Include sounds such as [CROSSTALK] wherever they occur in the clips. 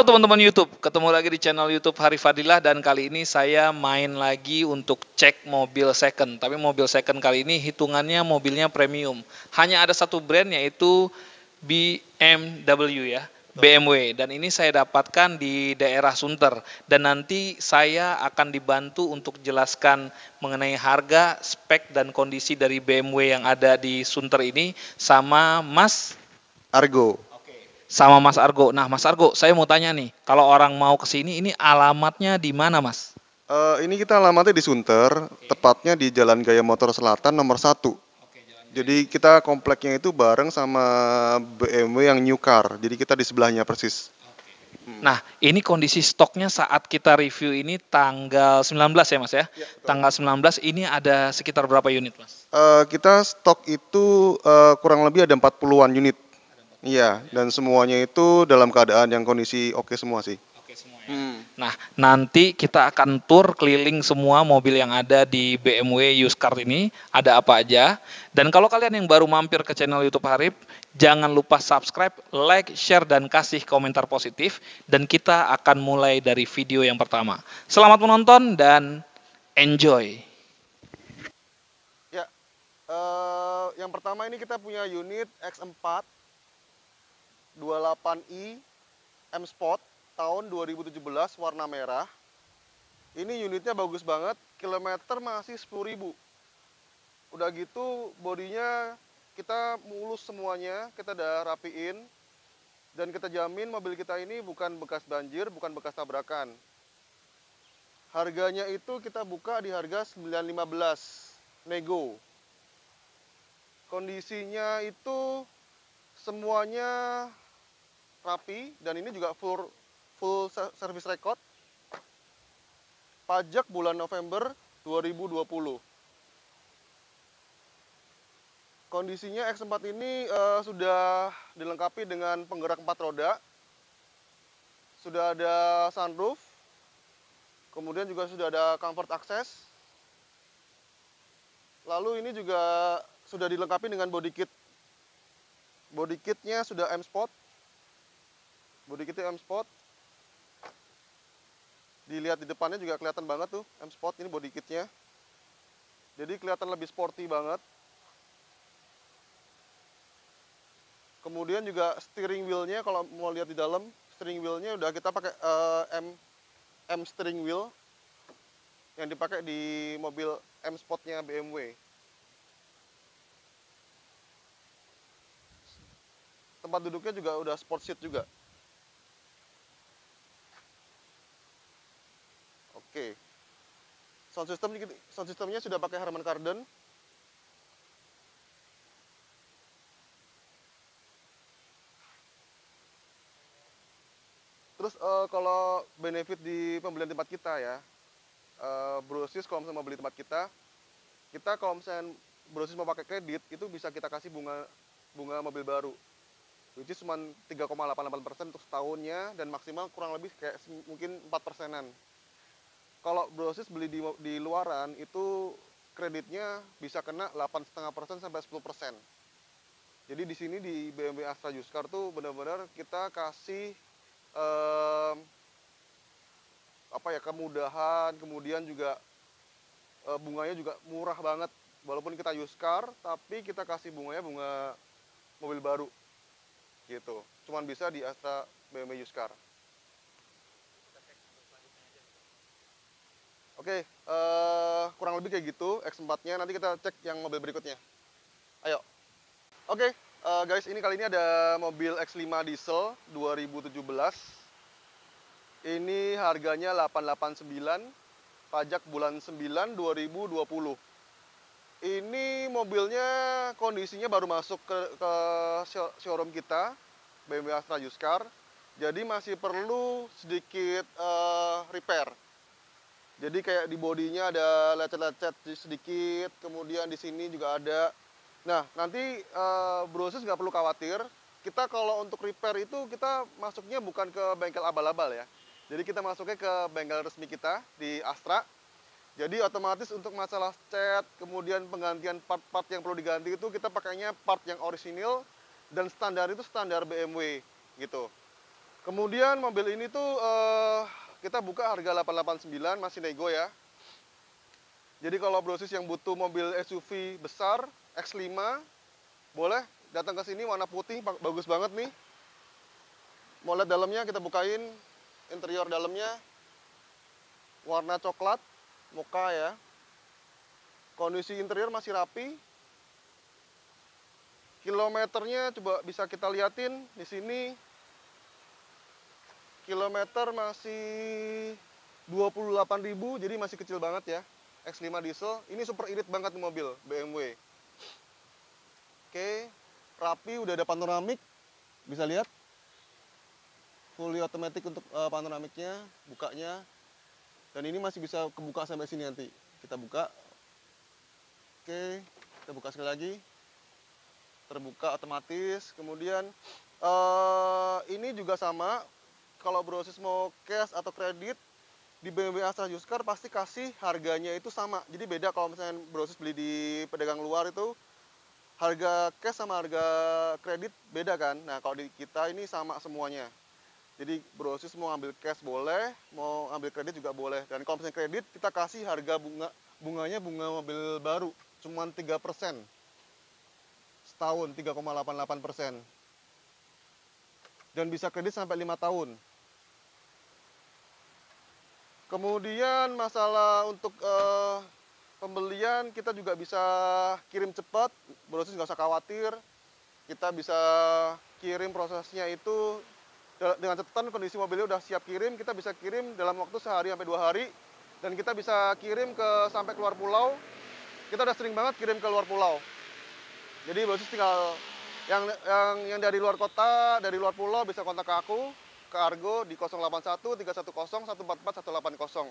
Halo teman-teman YouTube, ketemu lagi di channel YouTube Hari Fadilah dan kali ini saya main lagi untuk cek mobil second. Tapi mobil second kali ini hitungannya mobilnya premium. Hanya ada satu brand yaitu BMW ya. BMW dan ini saya dapatkan di daerah Sunter dan nanti saya akan dibantu untuk jelaskan mengenai harga, spek dan kondisi dari BMW yang ada di Sunter ini sama Mas Argo sama Mas Argo. Nah, Mas Argo, saya mau tanya nih, kalau orang mau ke sini ini alamatnya di mana, Mas? Uh, ini kita alamatnya di Sunter, okay. tepatnya di Jalan Gaya Motor Selatan nomor 1. Jadi kita kompleknya itu bareng sama BMW yang New Car. Jadi kita di sebelahnya persis. Hmm. Nah, ini kondisi stoknya saat kita review ini tanggal 19 ya, Mas ya. ya tanggal 19 ini ada sekitar berapa unit, Mas? Uh, kita stok itu uh, kurang lebih ada 40-an unit Iya, dan semuanya itu dalam keadaan yang kondisi oke semua sih. Oke semua ya. Hmm. Nah, nanti kita akan tur keliling semua mobil yang ada di BMW used car ini, ada apa aja. Dan kalau kalian yang baru mampir ke channel YouTube Harip, jangan lupa subscribe, like, share dan kasih komentar positif dan kita akan mulai dari video yang pertama. Selamat menonton dan enjoy. Ya. Uh, yang pertama ini kita punya unit X4 28i M Sport tahun 2017 warna merah. Ini unitnya bagus banget, kilometer masih 10.000. Udah gitu bodinya kita mulus semuanya, kita udah rapiin. Dan kita jamin mobil kita ini bukan bekas banjir, bukan bekas tabrakan. Harganya itu kita buka di harga 915 nego. Kondisinya itu semuanya rapi dan ini juga full full service record. Pajak bulan November 2020. Kondisinya X4 ini e, sudah dilengkapi dengan penggerak empat roda. Sudah ada sunroof. Kemudian juga sudah ada comfort access. Lalu ini juga sudah dilengkapi dengan body kit. Body kitnya sudah m spot Bodi kita M Sport dilihat di depannya juga kelihatan banget tuh M Sport ini body kitnya jadi kelihatan lebih sporty banget kemudian juga steering wheelnya kalau mau lihat di dalam steering wheelnya udah kita pakai uh, M M steering wheel yang dipakai di mobil M Sportnya BMW tempat duduknya juga udah sport seat juga Oke. Sound system sound sistemnya sudah pakai Harman Kardon. Terus uh, kalau benefit di pembelian tempat kita ya, uh, eh, brosis kalau misalnya mau beli tempat kita, kita kalau misalnya brosis mau pakai kredit itu bisa kita kasih bunga bunga mobil baru, which is cuma 3,88 persen untuk setahunnya dan maksimal kurang lebih kayak mungkin 4 persenan kalau brosis beli di, di luaran itu kreditnya bisa kena 8,5% sampai 10%. Jadi di sini di BMW Astra Juskar tuh benar-benar kita kasih eh, apa ya kemudahan, kemudian juga eh, bunganya juga murah banget. Walaupun kita Juskar, tapi kita kasih bunganya bunga mobil baru. Gitu. Cuman bisa di Astra BMW Juskar. Oke, uh, kurang lebih kayak gitu X4-nya. Nanti kita cek yang mobil berikutnya. Ayo. Oke, uh, guys, ini kali ini ada mobil X5 diesel 2017. Ini harganya 889, pajak bulan 9 2020. Ini mobilnya kondisinya baru masuk ke, ke showroom kita, BMW Astra Yuskar. Jadi masih perlu sedikit uh, repair jadi kayak di bodinya ada lecet-lecet sedikit, kemudian di sini juga ada. Nah, nanti uh, brosis nggak perlu khawatir. Kita kalau untuk repair itu kita masuknya bukan ke bengkel abal-abal ya. Jadi kita masuknya ke bengkel resmi kita di Astra. Jadi otomatis untuk masalah cat, kemudian penggantian part-part yang perlu diganti itu kita pakainya part yang orisinil dan standar itu standar BMW gitu. Kemudian mobil ini tuh uh, kita buka harga 889 masih nego ya jadi kalau brosis yang butuh mobil SUV besar X5 boleh datang ke sini warna putih bagus banget nih mau lihat dalamnya kita bukain interior dalamnya warna coklat muka ya kondisi interior masih rapi kilometernya coba bisa kita liatin di sini Kilometer masih 28.000 jadi masih kecil banget ya. X5 diesel, ini super irit banget mobil BMW. Oke, rapi udah ada panoramik. Bisa lihat. Fully automatic untuk uh, panoramiknya, bukanya. Dan ini masih bisa kebuka sampai sini nanti. Kita buka. Oke, kita buka sekali lagi. Terbuka otomatis. Kemudian uh, ini juga sama kalau brosis mau cash atau kredit di BMW Astra Juskar pasti kasih harganya itu sama. Jadi beda kalau misalnya brosis beli di pedagang luar itu harga cash sama harga kredit beda kan. Nah kalau di kita ini sama semuanya. Jadi brosis mau ambil cash boleh, mau ambil kredit juga boleh. Dan kalau misalnya kredit kita kasih harga bunga bunganya bunga mobil baru cuma 3 persen setahun 3,88 persen dan bisa kredit sampai 5 tahun kemudian masalah untuk eh, pembelian kita juga bisa kirim cepat brosis nggak usah khawatir kita bisa kirim prosesnya itu dengan catatan kondisi mobilnya udah siap kirim kita bisa kirim dalam waktu sehari sampai dua hari dan kita bisa kirim ke sampai keluar pulau kita udah sering banget kirim ke luar pulau jadi bosis tinggal yang yang yang dari luar kota dari luar pulau bisa kontak ke aku kargo di 081 310 144 180.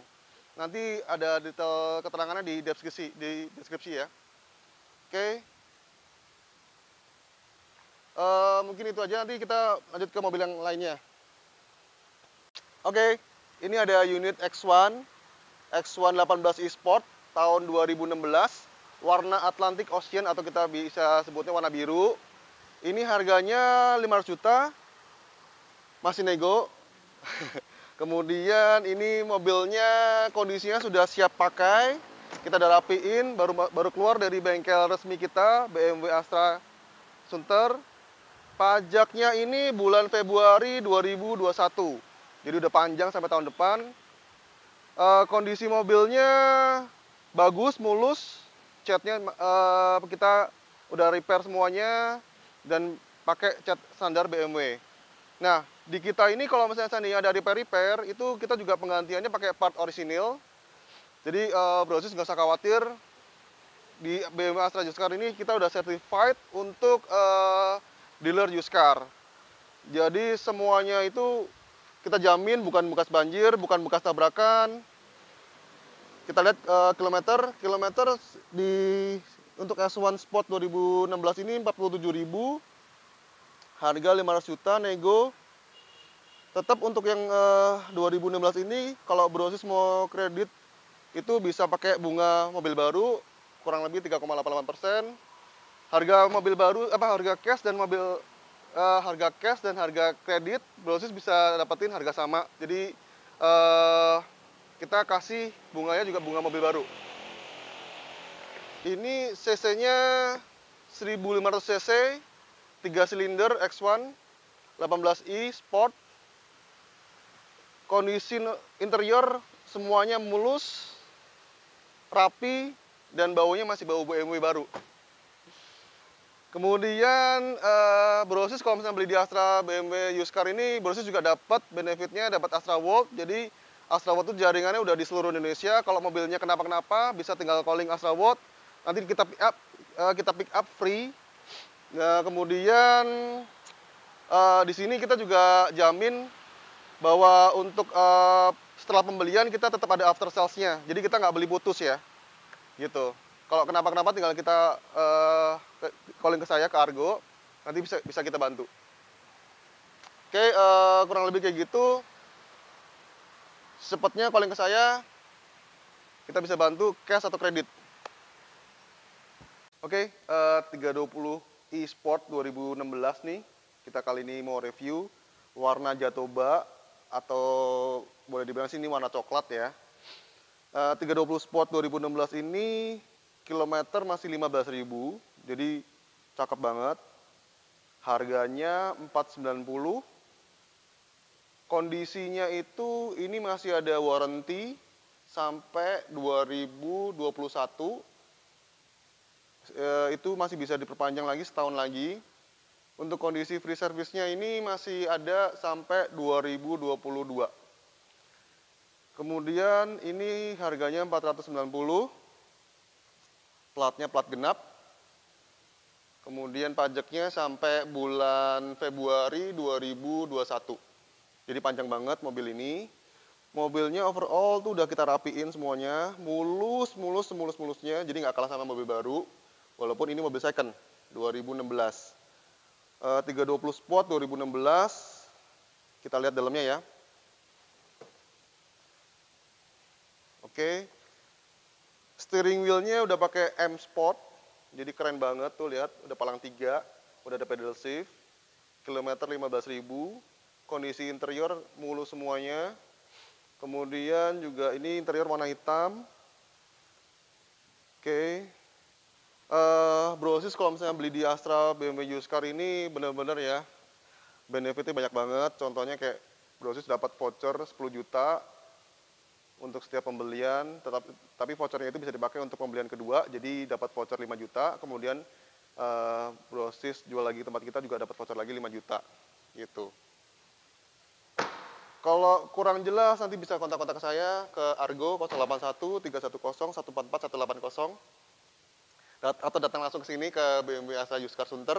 Nanti ada detail keterangannya di deskripsi di deskripsi ya. Oke. Okay. Uh, eh, mungkin itu aja nanti kita lanjut ke mobil yang lainnya. Oke, okay. ini ada unit X1 X1 18 Sport tahun 2016 warna Atlantic Ocean atau kita bisa sebutnya warna biru. Ini harganya 500 juta masih nego. [LAUGHS] Kemudian ini mobilnya kondisinya sudah siap pakai. Kita udah rapiin baru baru keluar dari bengkel resmi kita BMW Astra Sunter. Pajaknya ini bulan Februari 2021. Jadi udah panjang sampai tahun depan. E, kondisi mobilnya bagus, mulus. Catnya e, kita udah repair semuanya dan pakai cat standar BMW. Nah, di kita ini kalau misalnya seandainya ada repair-repair, itu kita juga penggantiannya pakai part orisinil. Jadi, uh, brosis nggak usah khawatir. Di BMW Astra Used Car ini kita udah certified untuk uh, dealer used car. Jadi, semuanya itu kita jamin bukan bekas banjir, bukan bekas tabrakan. Kita lihat uh, kilometer, kilometer di untuk S1 Sport 2016 ini 47 ribu harga 500 juta nego tetap untuk yang uh, eh, 2016 ini kalau brosis mau kredit itu bisa pakai bunga mobil baru kurang lebih 3,88 persen harga mobil baru apa harga cash dan mobil uh, harga cash dan harga kredit brosis bisa dapetin harga sama jadi uh, kita kasih bunganya juga bunga mobil baru ini cc nya 1500 cc 3 silinder X1 18i Sport kondisi interior semuanya mulus rapi dan baunya masih bau BMW baru kemudian uh, brosis kalau misalnya beli di Astra BMW used car ini brosis juga dapat benefitnya dapat Astra World jadi Astra World itu jaringannya udah di seluruh Indonesia kalau mobilnya kenapa-kenapa bisa tinggal calling Astra World nanti kita pick up eh, kita pick up free Nah, kemudian uh, di sini kita juga jamin bahwa untuk uh, setelah pembelian kita tetap ada after salesnya. Jadi kita nggak beli putus ya, gitu. Kalau kenapa-kenapa tinggal kita uh, calling ke saya ke Argo, nanti bisa bisa kita bantu. Oke, okay, uh, kurang lebih kayak gitu. Sepertinya calling ke saya, kita bisa bantu cash atau kredit. Oke, okay, uh, 320 e-sport 2016 nih. Kita kali ini mau review warna jatoba atau boleh dibilang sini ini warna coklat ya. 320 eh, Sport 2016 ini kilometer masih 15.000, jadi cakep banget. Harganya 490. Kondisinya itu ini masih ada warranty sampai 2021 Eh, itu masih bisa diperpanjang lagi setahun lagi. Untuk kondisi free service-nya ini masih ada sampai 2022. Kemudian ini harganya 490. Platnya plat genap. Kemudian pajaknya sampai bulan Februari 2021. Jadi panjang banget mobil ini. Mobilnya overall tuh udah kita rapiin semuanya, mulus, mulus, mulus, mulusnya. Jadi nggak kalah sama mobil baru walaupun ini mobil second 2016 e, 320 Sport 2016 kita lihat dalamnya ya oke steering wheelnya udah pakai M Sport jadi keren banget tuh lihat udah palang 3 udah ada pedal shift kilometer 15.000 kondisi interior mulus semuanya kemudian juga ini interior warna hitam oke uh, eh, brosis kalau misalnya beli di Astra BMW used car ini benar-benar ya benefitnya banyak banget. Contohnya kayak brosis dapat voucher 10 juta untuk setiap pembelian, tetapi tapi vouchernya itu bisa dipakai untuk pembelian kedua, jadi dapat voucher 5 juta, kemudian uh, eh, brosis jual lagi tempat kita juga dapat voucher lagi 5 juta, gitu. Kalau kurang jelas nanti bisa kontak-kontak saya ke Argo 081 310 144 180 atau datang langsung ke sini ke BMW Asa Yuskar Sunter,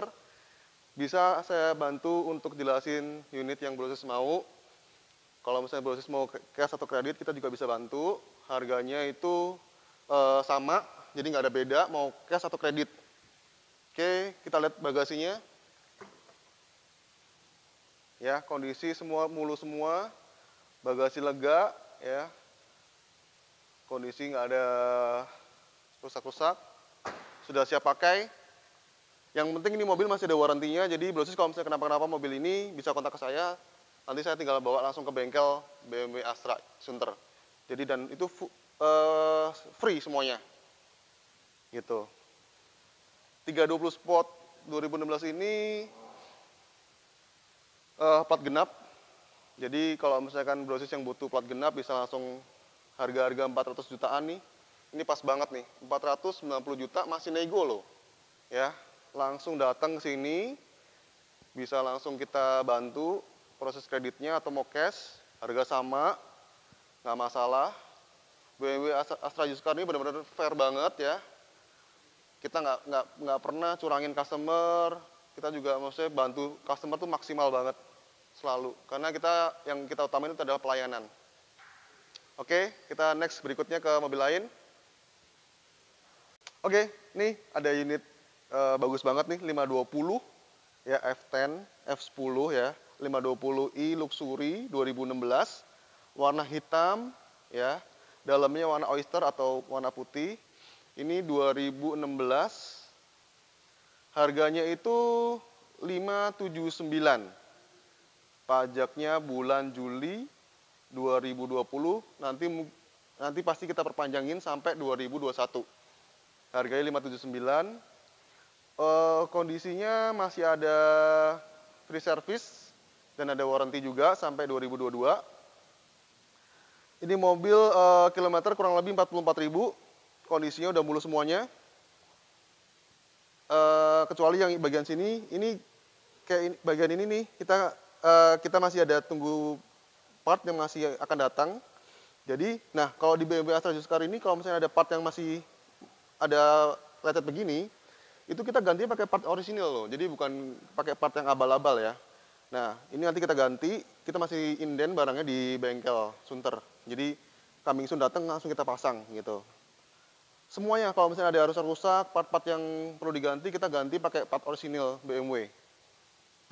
bisa saya bantu untuk jelasin unit yang brosis mau. Kalau misalnya brosis mau cash atau kredit, kita juga bisa bantu. Harganya itu e, sama, jadi nggak ada beda mau cash atau kredit. Oke, kita lihat bagasinya. Ya, kondisi semua mulu semua, bagasi lega, ya. Kondisi nggak ada rusak-rusak sudah siap pakai. Yang penting ini mobil masih ada warantinya, jadi Brosis kalau misalnya kenapa-kenapa mobil ini bisa kontak ke saya, nanti saya tinggal bawa langsung ke bengkel BMW Astra Sunter. Jadi dan itu uh, free semuanya. Gitu. 320 Sport 2016 ini uh, plat genap. Jadi kalau misalkan brosis yang butuh plat genap bisa langsung harga-harga 400 jutaan nih ini pas banget nih 490 juta masih nego loh ya langsung datang ke sini bisa langsung kita bantu proses kreditnya atau mau cash harga sama nggak masalah BMW Astra Yuskar ini benar-benar fair banget ya kita nggak nggak nggak pernah curangin customer kita juga maksudnya bantu customer tuh maksimal banget selalu karena kita yang kita utamain itu adalah pelayanan oke kita next berikutnya ke mobil lain Oke, nih ada unit uh, bagus banget nih 520 ya F10, F10 ya. 520i Luxury 2016 warna hitam ya. Dalamnya warna oyster atau warna putih. Ini 2016. Harganya itu 579. Pajaknya bulan Juli 2020 nanti nanti pasti kita perpanjangin sampai 2021 harganya 579 uh, eh, kondisinya masih ada free service dan ada warranty juga sampai 2022 ini mobil uh, kilometer kurang lebih 44.000 kondisinya udah mulus semuanya uh, kecuali yang bagian sini ini kayak ini, bagian ini nih kita uh, kita masih ada tunggu part yang masih akan datang jadi nah kalau di BMW Astra Juskar ini kalau misalnya ada part yang masih ada lecet begini, itu kita ganti pakai part orisinil loh. Jadi bukan pakai part yang abal-abal ya. Nah, ini nanti kita ganti, kita masih inden barangnya di bengkel Sunter. Jadi kambing sun datang langsung kita pasang gitu. Semuanya kalau misalnya ada harus rusak, part-part yang perlu diganti kita ganti pakai part orisinil BMW.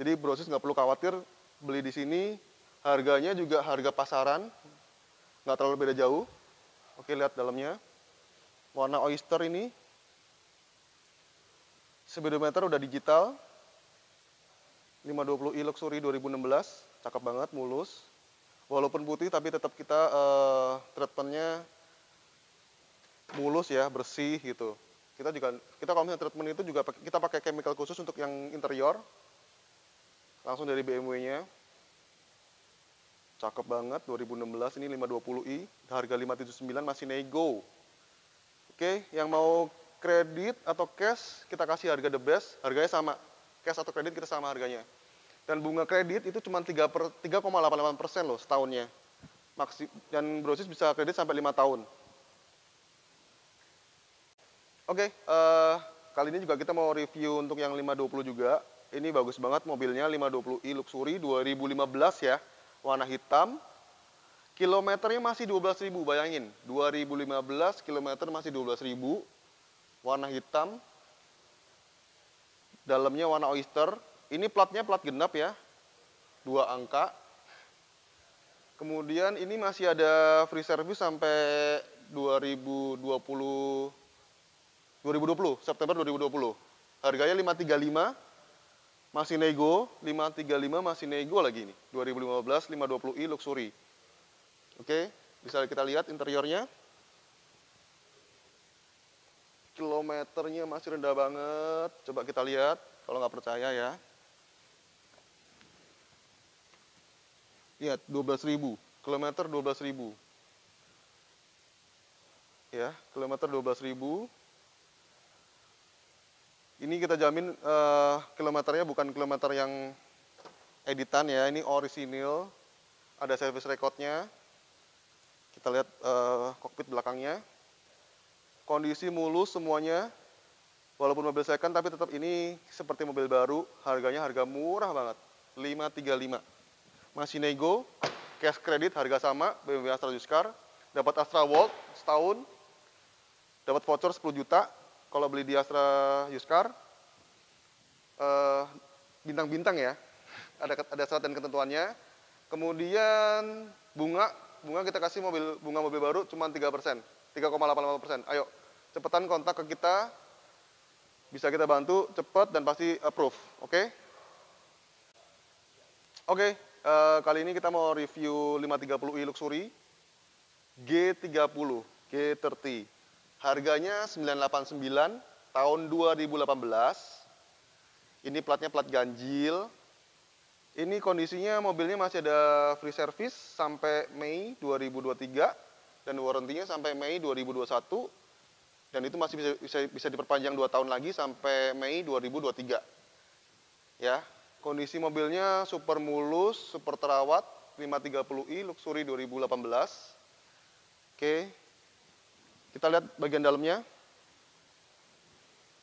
Jadi brosis nggak perlu khawatir beli di sini, harganya juga harga pasaran, nggak terlalu beda jauh. Oke lihat dalamnya warna oyster ini. Speedometer udah digital. 520i Luxury 2016, cakep banget, mulus. Walaupun putih tapi tetap kita uh, treatmentnya mulus ya, bersih gitu. Kita juga kita kalau misalnya treatment itu juga kita pakai chemical khusus untuk yang interior. Langsung dari BMW-nya. Cakep banget 2016 ini 520i, harga 579 masih nego. Oke, yang mau kredit atau cash kita kasih harga the best, harganya sama. Cash atau kredit kita sama harganya. Dan bunga kredit itu cuma 3,88% loh setahunnya. Maksi, dan brosis bisa kredit sampai 5 tahun. Oke, okay, uh, eh, kali ini juga kita mau review untuk yang 520 juga. Ini bagus banget mobilnya 520i Luxury 2015 ya. Warna hitam, Kilometernya masih 12.000, bayangin. 2015 kilometer masih 12.000. Warna hitam. Dalamnya warna oyster. Ini platnya plat genap ya. Dua angka. Kemudian ini masih ada free service sampai 2020 2020, September 2020. Harganya 535 masih nego, 535 masih nego lagi nih. 2015 520i luxury. Oke, bisa kita lihat interiornya. Kilometernya masih rendah banget. Coba kita lihat, kalau nggak percaya ya. Lihat, 12.000. Kilometer 12.000. Ya, kilometer 12.000. Ini kita jamin uh, kilometernya bukan kilometer yang editan ya, ini orisinil. Ada service recordnya. Kita lihat uh, kokpit belakangnya. Kondisi mulus semuanya. Walaupun mobil second tapi tetap ini seperti mobil baru, harganya harga murah banget. 535. Masih nego, cash kredit harga sama BMW Astra Juskar, dapat Astra World setahun, dapat voucher 10 juta kalau beli di Astra Yuskar. Eh, bintang-bintang uh, ya. Ada ada syarat dan ketentuannya. Kemudian bunga bunga kita kasih mobil bunga mobil baru cuma 3 persen, 3,85 persen. Ayo, cepetan kontak ke kita, bisa kita bantu cepat dan pasti approve, oke? Okay? Oke, okay, uh, eh, kali ini kita mau review 530i Luxury G30, G30. Harganya 989 tahun 2018. Ini platnya plat ganjil, ini kondisinya mobilnya masih ada free service sampai Mei 2023 dan warantinya sampai Mei 2021 dan itu masih bisa bisa, bisa diperpanjang 2 tahun lagi sampai Mei 2023. Ya, kondisi mobilnya super mulus, super terawat 530i Luxury 2018. Oke. Kita lihat bagian dalamnya.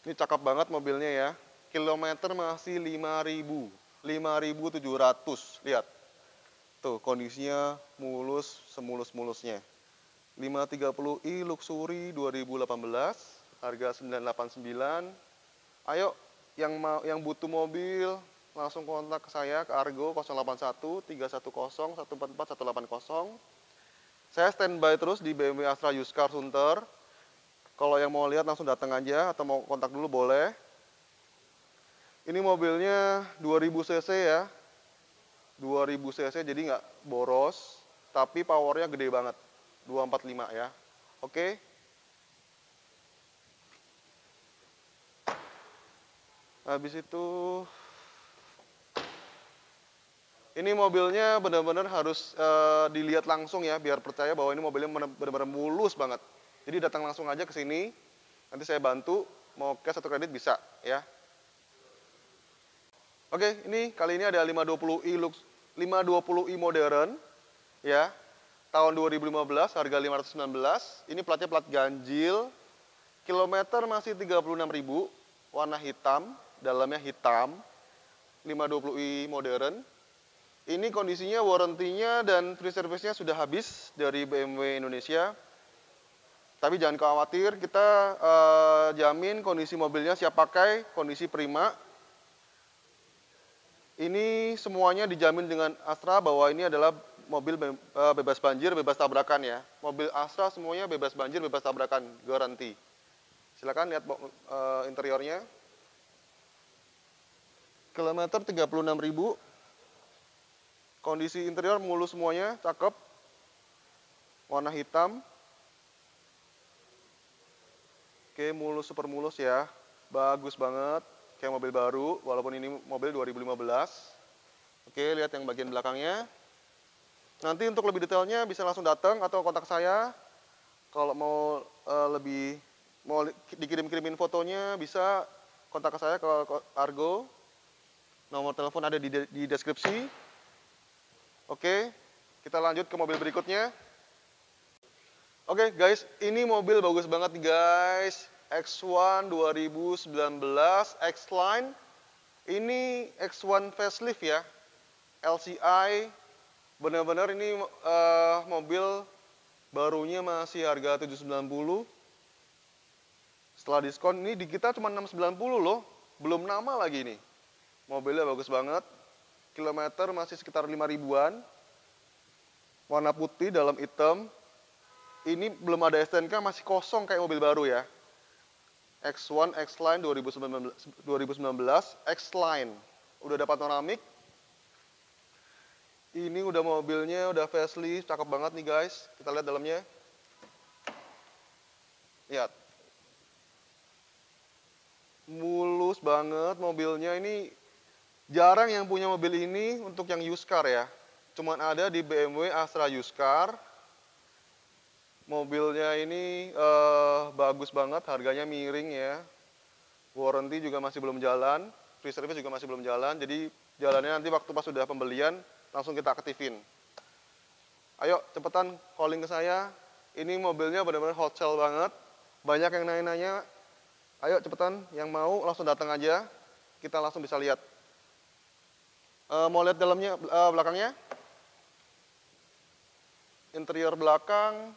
Ini cakep banget mobilnya ya. Kilometer masih 5000. 5.700. Lihat. Tuh, kondisinya mulus semulus-mulusnya. 530i Luxury 2018, harga 989. Ayo yang mau yang butuh mobil langsung kontak ke saya ke Argo 081 310 144 180. Saya standby terus di BMW Astra Yuskar Sunter. Kalau yang mau lihat langsung datang aja atau mau kontak dulu boleh. Ini mobilnya 2000 cc ya. 2000 cc jadi nggak boros, tapi powernya gede banget. 245 ya. Oke. Habis itu ini mobilnya benar-benar harus e, dilihat langsung ya biar percaya bahwa ini mobilnya benar-benar mulus banget. Jadi datang langsung aja ke sini. Nanti saya bantu mau cash atau kredit bisa ya. Oke, ini kali ini ada 520i Lux 520i modern ya. Tahun 2015 harga 519. Ini platnya plat ganjil. Kilometer masih 36.000, warna hitam, dalamnya hitam. 520i modern. Ini kondisinya, warrantinya dan free service-nya sudah habis dari BMW Indonesia. Tapi jangan khawatir, kita uh, jamin kondisi mobilnya siap pakai, kondisi prima, ini semuanya dijamin dengan Astra bahwa ini adalah mobil eh, bebas banjir, bebas tabrakan ya. Mobil Astra semuanya bebas banjir, bebas tabrakan, garanti. Silakan lihat eh, interiornya. Kilometer 36.000. Kondisi interior mulus semuanya, cakep. Warna hitam. Oke, mulus super mulus ya. Bagus banget kayak mobil baru walaupun ini mobil 2015 oke lihat yang bagian belakangnya nanti untuk lebih detailnya bisa langsung datang atau kontak saya kalau mau uh, lebih mau dikirim-kirimin fotonya bisa kontak ke saya ke Argo nomor telepon ada di, de di deskripsi oke kita lanjut ke mobil berikutnya Oke okay, guys, ini mobil bagus banget guys. X1 2019 X-Line ini X1 facelift ya LCI benar-benar ini uh, mobil barunya masih harga 790 setelah diskon ini di kita cuma 690 loh belum nama lagi ini mobilnya bagus banget kilometer masih sekitar 5 ribuan warna putih dalam hitam ini belum ada STNK masih kosong kayak mobil baru ya X1 X Line 2019 X Line udah dapat panoramik ini udah mobilnya udah facelift cakep banget nih guys kita lihat dalamnya lihat mulus banget mobilnya ini jarang yang punya mobil ini untuk yang used car ya cuman ada di BMW Astra used car Mobilnya ini uh, bagus banget, harganya miring ya. Warranty juga masih belum jalan, free service juga masih belum jalan. Jadi jalannya nanti waktu pas sudah pembelian langsung kita aktifin. Ayo cepetan calling ke saya. Ini mobilnya benar-benar hot sale banget. Banyak yang nanya-nanya. Ayo cepetan yang mau langsung datang aja. Kita langsung bisa lihat. Uh, mau lihat dalamnya eh, belakangnya? interior belakang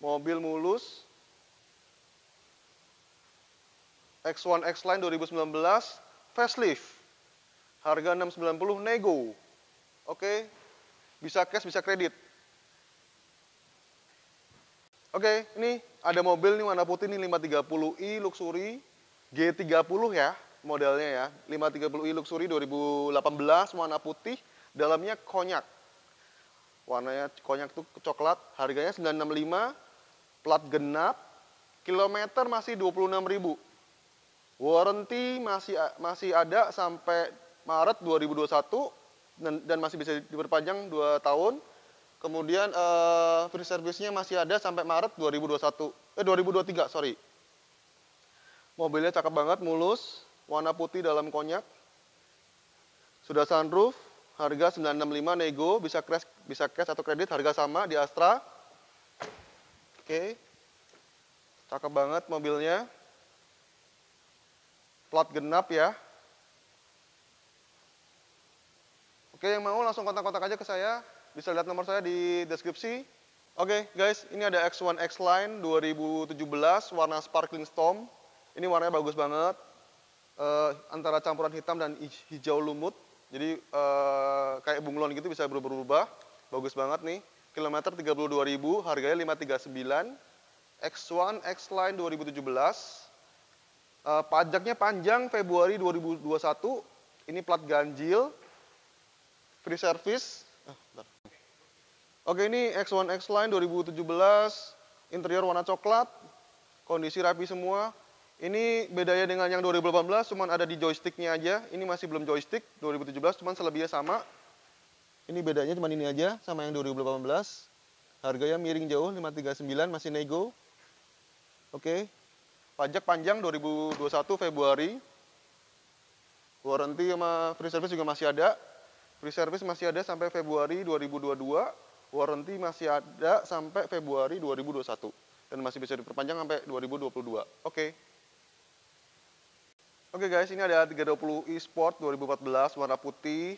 mobil mulus X1 X-Line 2019 facelift harga 690 nego oke okay. bisa cash bisa kredit oke okay, ini ada mobil nih warna putih nih 530i luxury G30 ya modelnya ya 530i luxury 2018 warna putih dalamnya konyak warnanya konyak tuh coklat harganya 965 plat genap, kilometer masih 26.000. Warranty masih masih ada sampai Maret 2021 dan, dan masih bisa diperpanjang 2 tahun. Kemudian uh, free service-nya masih ada sampai Maret 2021 eh 2023, sorry. Mobilnya cakep banget, mulus, warna putih dalam konyak. Sudah sunroof, harga 965 nego, bisa cash bisa cash atau kredit, harga sama di Astra. Oke. Cakep banget mobilnya. Plat genap ya. Oke, yang mau langsung kontak-kontak aja ke saya. Bisa lihat nomor saya di deskripsi. Oke, guys, ini ada X1 X Line 2017 warna sparkling storm. Ini warnanya bagus banget. E, antara campuran hitam dan hijau lumut. Jadi e, kayak bunglon gitu bisa berubah-ubah. Bagus banget nih kilometer 32.000 harganya 539 X1 X Line 2017 uh, eh, pajaknya panjang Februari 2021 ini plat ganjil free service eh, oke ini X1 X Line 2017 interior warna coklat kondisi rapi semua ini bedanya dengan yang 2018 cuman ada di joysticknya aja ini masih belum joystick 2017 cuman selebihnya sama ini bedanya cuma ini aja sama yang 2018. harga yang miring jauh 539 masih nego. Oke. Pajak panjang 2021 Februari. Warranty sama free service juga masih ada. Free service masih ada sampai Februari 2022. Warranty masih ada sampai Februari 2021 dan masih bisa diperpanjang sampai 2022. Oke. Oke guys, ini ada 320 e-sport 2014 warna putih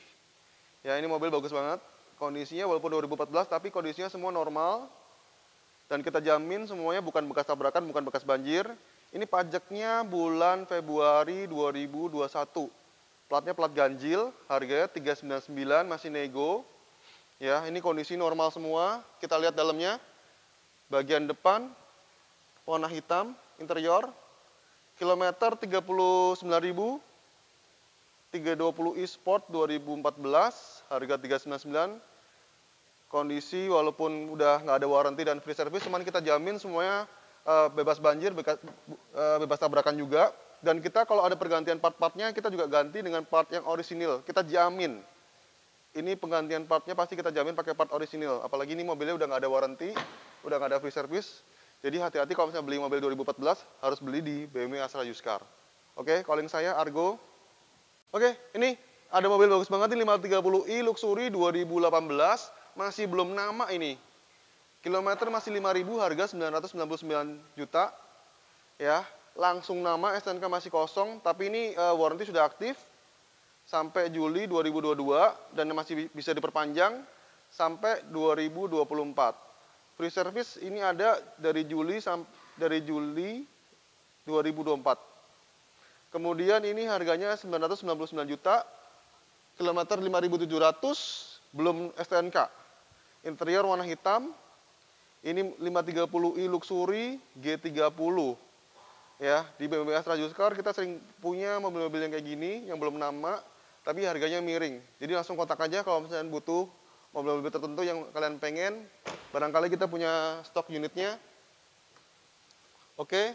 Ya ini mobil bagus banget. Kondisinya walaupun 2014 tapi kondisinya semua normal. Dan kita jamin semuanya bukan bekas tabrakan, bukan bekas banjir. Ini pajaknya bulan Februari 2021. Platnya plat ganjil, harganya 399 masih nego. Ya, ini kondisi normal semua. Kita lihat dalamnya. Bagian depan warna hitam interior. Kilometer 39.000 320 e Sport 2014 harga 399 kondisi walaupun udah nggak ada warranty dan free service cuman kita jamin semuanya eh, bebas banjir eh, bebas tabrakan juga dan kita kalau ada pergantian part-partnya kita juga ganti dengan part yang orisinil kita jamin ini penggantian partnya pasti kita jamin pakai part orisinil apalagi ini mobilnya udah nggak ada warranty udah nggak ada free service jadi hati-hati kalau misalnya beli mobil 2014 harus beli di BMW Astra Yuskar. oke okay, calling saya Argo Oke, ini ada mobil bagus banget nih, 530i Luxury 2018. Masih belum nama ini. Kilometer masih 5000 harga 999 juta. Ya, langsung nama STNK masih kosong tapi ini uh, warranty sudah aktif sampai Juli 2022 dan masih bisa diperpanjang sampai 2024. Free service ini ada dari Juli sampai dari Juli 2024. Kemudian ini harganya 999 juta, kilometer 5700, belum STNK. Interior warna hitam, ini 530i Luxury G30. Ya, di BMW Astra Car kita sering punya mobil-mobil yang kayak gini, yang belum nama, tapi harganya miring. Jadi langsung kotak aja kalau misalnya butuh mobil-mobil tertentu yang kalian pengen. Barangkali kita punya stok unitnya. Oke, okay.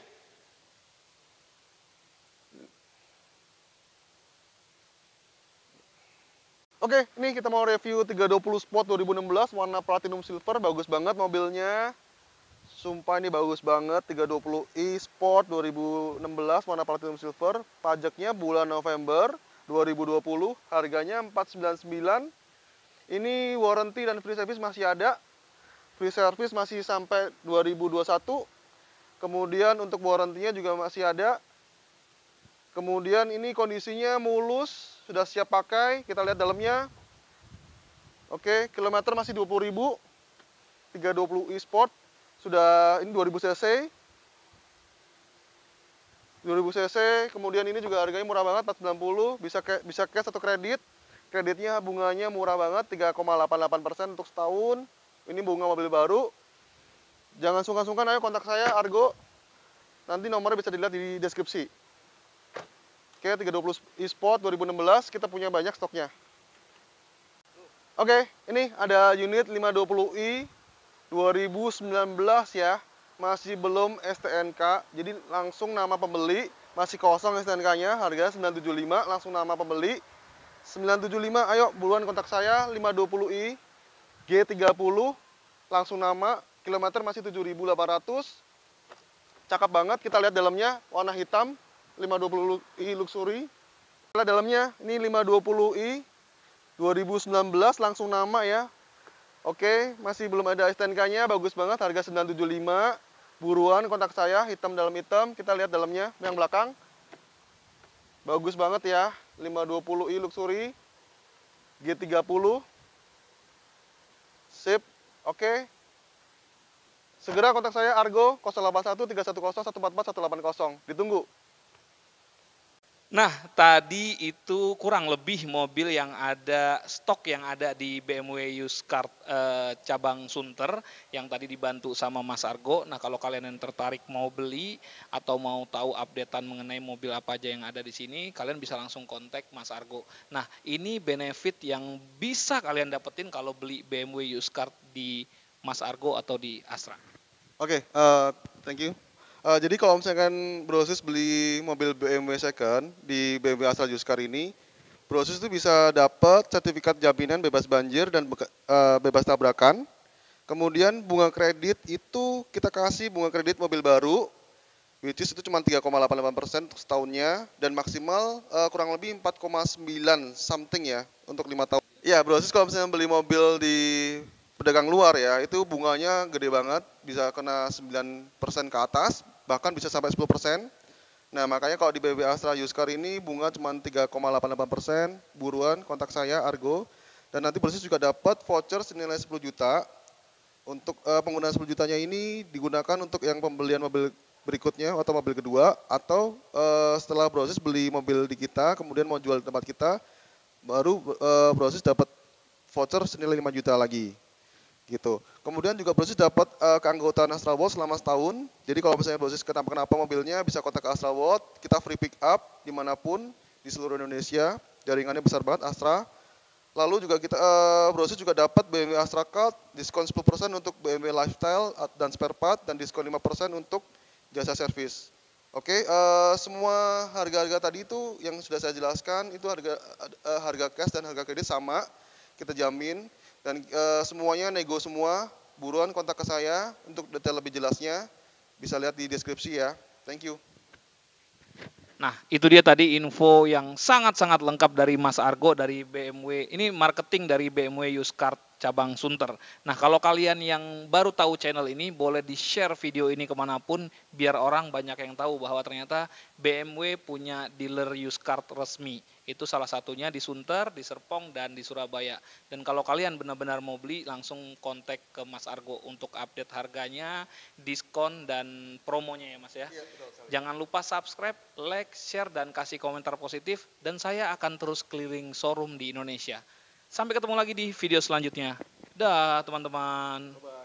Oke, ini kita mau review 320 Sport 2016 warna platinum silver, bagus banget mobilnya. Sumpah ini bagus banget, 320i Sport 2016 warna platinum silver, pajaknya bulan November 2020, harganya 499. Ini warranty dan free service masih ada. Free service masih sampai 2021. Kemudian untuk warrantinya juga masih ada. Kemudian ini kondisinya mulus, sudah siap pakai. Kita lihat dalamnya. Oke, kilometer masih 20.000. 320 e-sport. Sudah ini 2000 cc. 2000 cc, kemudian ini juga harganya murah banget 490, bisa ke, bisa cash atau kredit. Kreditnya bunganya murah banget 3,88% untuk setahun. Ini bunga mobil baru. Jangan sungkan-sungkan ayo kontak saya Argo. Nanti nomornya bisa dilihat di deskripsi. Oke, 320 Sport 2016 kita punya banyak stoknya. Oke, ini ada unit 520i 2019 ya. Masih belum STNK. Jadi langsung nama pembeli masih kosong STNK-nya, harga 975 langsung nama pembeli. 975, ayo buluan kontak saya 520i G30 langsung nama kilometer masih 7800 cakep banget kita lihat dalamnya warna hitam 520i Luxury. Setelah dalamnya ini 520i 2019 langsung nama ya. Oke, masih belum ada STNK-nya, bagus banget harga 975. Buruan kontak saya, hitam dalam hitam. Kita lihat dalamnya yang belakang. Bagus banget ya, 520i Luxury G30. Sip. Oke. Segera kontak saya Argo 081 310 144 180. Ditunggu. Nah, tadi itu kurang lebih mobil yang ada stok yang ada di BMW used car e, cabang Sunter yang tadi dibantu sama Mas Argo. Nah, kalau kalian yang tertarik mau beli atau mau tahu updatean mengenai mobil apa aja yang ada di sini, kalian bisa langsung kontak Mas Argo. Nah, ini benefit yang bisa kalian dapetin kalau beli BMW used car di Mas Argo atau di Astra. Oke, okay, uh, eh, thank you. Uh, jadi kalau misalkan Brosis beli mobil BMW second di BMW Astra Juskar ini, Brosis itu bisa dapat sertifikat jaminan bebas banjir dan beka, uh, bebas tabrakan. Kemudian bunga kredit itu kita kasih bunga kredit mobil baru, which is itu cuma 3,88 persen setahunnya dan maksimal uh, kurang lebih 4,9 something ya untuk lima tahun. Ya, Brosis kalau misalnya beli mobil di pedagang luar ya, itu bunganya gede banget, bisa kena 9% ke atas, bahkan bisa sampai 10 persen. Nah, makanya kalau di BBA Astra Yuskar ini bunga cuma 3,88 persen, buruan kontak saya Argo, dan nanti Persis juga dapat voucher senilai 10 juta. Untuk uh, penggunaan 10 jutanya ini digunakan untuk yang pembelian mobil berikutnya atau mobil kedua atau uh, setelah proses beli mobil di kita kemudian mau jual di tempat kita baru uh, eh, proses dapat voucher senilai 5 juta lagi gitu. Kemudian juga Brosis dapat uh, keanggotaan Astral World selama setahun. Jadi kalau misalnya Brosis kenapa kenapa mobilnya bisa kontak ke Astral World, kita free pick up dimanapun di seluruh Indonesia. Jaringannya besar banget Astra. Lalu juga kita uh, eh, Brosis juga dapat BMW Astra Card diskon 10% untuk BMW Lifestyle dan spare part dan diskon 5% untuk jasa servis. Oke, okay, uh, eh, semua harga-harga tadi itu yang sudah saya jelaskan itu harga uh, harga cash dan harga kredit sama kita jamin. Dan e, semuanya nego semua, buruan kontak ke saya untuk detail lebih jelasnya. Bisa lihat di deskripsi ya. Thank you. Nah, itu dia tadi info yang sangat-sangat lengkap dari Mas Argo dari BMW. Ini marketing dari BMW Used Car cabang Sunter. Nah, kalau kalian yang baru tahu channel ini, boleh di-share video ini kemanapun, biar orang banyak yang tahu bahwa ternyata BMW punya dealer used car resmi. Itu salah satunya di Sunter, di Serpong, dan di Surabaya. Dan kalau kalian benar-benar mau beli, langsung kontak ke Mas Argo untuk update harganya, diskon, dan promonya ya Mas ya. ya Jangan lupa subscribe, like, share, dan kasih komentar positif. Dan saya akan terus keliling showroom di Indonesia. Sampai ketemu lagi di video selanjutnya. Dah teman-teman.